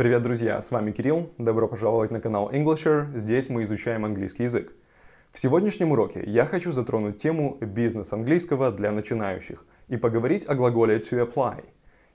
Привет, друзья! С вами Кирилл. Добро пожаловать на канал Englisher. Здесь мы изучаем английский язык. В сегодняшнем уроке я хочу затронуть тему «Бизнес английского для начинающих» и поговорить о глаголе «to apply».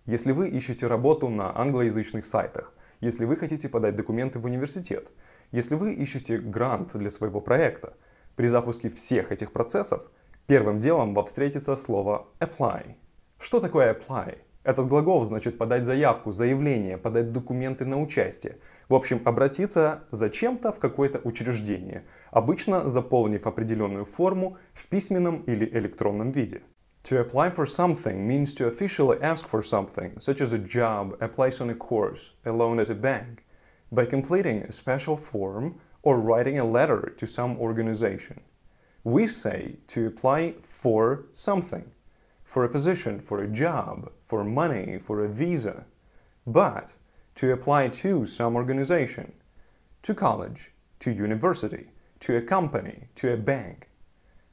Если вы ищете работу на англоязычных сайтах, если вы хотите подать документы в университет, если вы ищете грант для своего проекта, при запуске всех этих процессов первым делом вам встретится слово «apply». Что такое «apply»? Этот глагол значит подать заявку, заявление, подать документы на участие. В общем, обратиться зачем-то в какое-то учреждение, обычно заполнив определенную форму в письменном или электронном виде. To apply for something means to officially ask for something, such as a job, a place on a course, a loan at a bank, by completing a special form or writing a letter to some organization. We say to apply for something. for a position, for a job, for money, for a visa, but to apply to some organization, to college, to university, to a company, to a bank.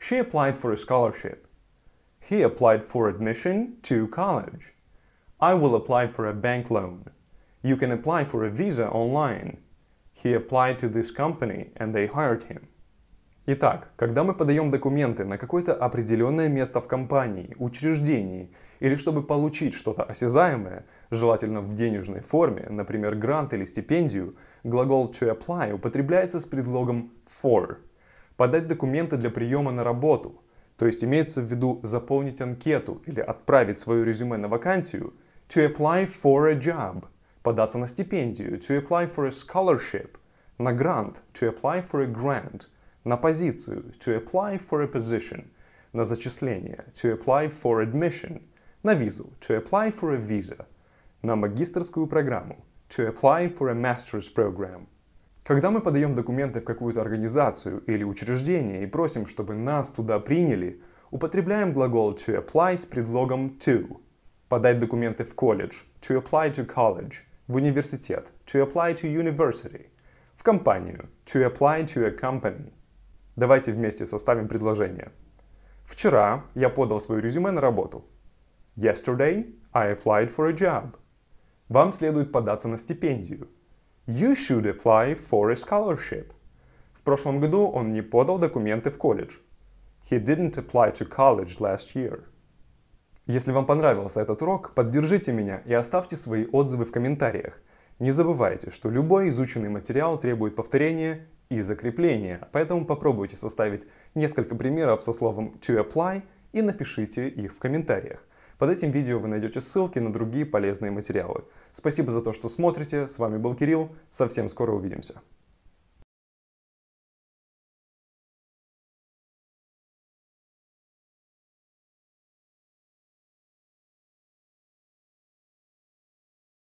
She applied for a scholarship. He applied for admission to college. I will apply for a bank loan. You can apply for a visa online. He applied to this company and they hired him. Итак, когда мы подаем документы на какое-то определенное место в компании, учреждении, или чтобы получить что-то осязаемое, желательно в денежной форме, например, грант или стипендию, глагол to apply употребляется с предлогом for. Подать документы для приема на работу, то есть имеется в виду заполнить анкету или отправить свое резюме на вакансию, to apply for a job, податься на стипендию, to apply for a scholarship, на грант, to apply for a grant – на позицию, to apply for a position, на зачисление, to apply for admission, на визу, to apply for a visa, на магистрскую программу, to apply for a master's program. Когда мы подаем документы в какую-то организацию или учреждение и просим, чтобы нас туда приняли, употребляем глагол to apply с предлогом to. Подать документы в колледж, to apply to college, в университет, to apply to university, в компанию, to apply to a company – Давайте вместе составим предложение. Вчера я подал свое резюме на работу. Yesterday I applied for a job. Вам следует податься на стипендию. You should apply for a scholarship. В прошлом году он не подал документы в колледж. He didn't apply to college last year. Если вам понравился этот урок, поддержите меня и оставьте свои отзывы в комментариях. Не забывайте, что любой изученный материал требует повторения и закрепления. Поэтому попробуйте составить несколько примеров со словом to apply и напишите их в комментариях. Под этим видео вы найдете ссылки на другие полезные материалы. Спасибо за то, что смотрите. С вами был Кирилл. Совсем скоро увидимся.